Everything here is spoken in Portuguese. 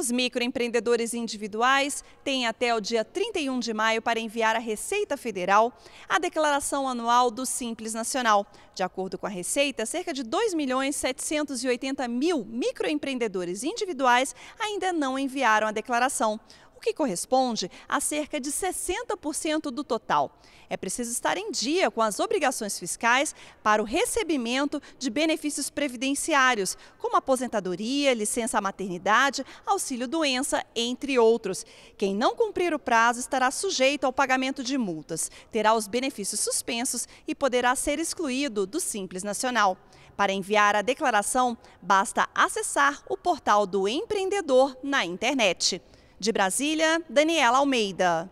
Os microempreendedores individuais têm até o dia 31 de maio para enviar à Receita Federal a declaração anual do Simples Nacional. De acordo com a Receita, cerca de 2 milhões 780 mil microempreendedores individuais ainda não enviaram a declaração o que corresponde a cerca de 60% do total. É preciso estar em dia com as obrigações fiscais para o recebimento de benefícios previdenciários, como aposentadoria, licença maternidade, auxílio doença, entre outros. Quem não cumprir o prazo estará sujeito ao pagamento de multas, terá os benefícios suspensos e poderá ser excluído do Simples Nacional. Para enviar a declaração, basta acessar o portal do empreendedor na internet. De Brasília, Daniela Almeida.